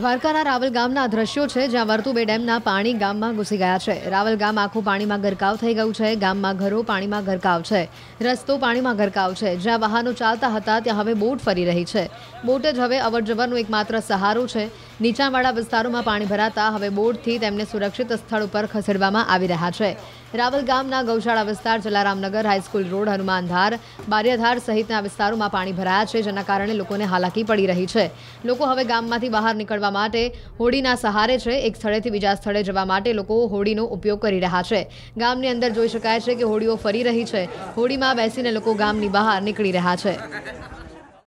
દ્વારકાના રાવલ ગામના દ્રશ્યો છે જ્યાં વર્તુબે ડેમના પાણી ગામમાં ઘૂસી ગયા છે રાવલ ગામ આખું પાણીમાં ગરકાવ થઈ ગયું છે ગામમાં ઘરો પાણીમાં ગરકાવ છે રસ્તો પાણીમાં ગરકાવ છે જ્યાં વાહનો ચાલતા હતા ત્યાં હવે બોટ ફરી રહી છે બોટ જ હવે અવરજવરનો એકમાત્ર સહારો છે નીચાણવાળા વિસ્તારોમાં પાણી ભરાતા હવે બોટથી તેમને સુરક્ષિત સ્થળ ઉપર ખસેડવામાં આવી રહ્યા છે રાવલ ગામના ગૌશાળા વિસ્તાર જલારામનગર હાઈસ્કૂલ રોડ હનુમાનધાર બારિયાધાર સહિતના વિસ્તારોમાં પાણી ભરાયા છે જેના કારણે લોકોને હાલાકી પડી રહી છે લોકો હવે ગામમાંથી બહાર નીકળવા માટે હોડીના સહારે છે એક સ્થળેથી બીજા સ્થળે જવા માટે લોકો હોડીનો ઉપયોગ કરી રહ્યા છે ગામની અંદર જોઈ શકાય છે કે હોડીઓ ફરી રહી છે હોડીમાં બેસીને લોકો ગામની બહાર નીકળી રહ્યા છે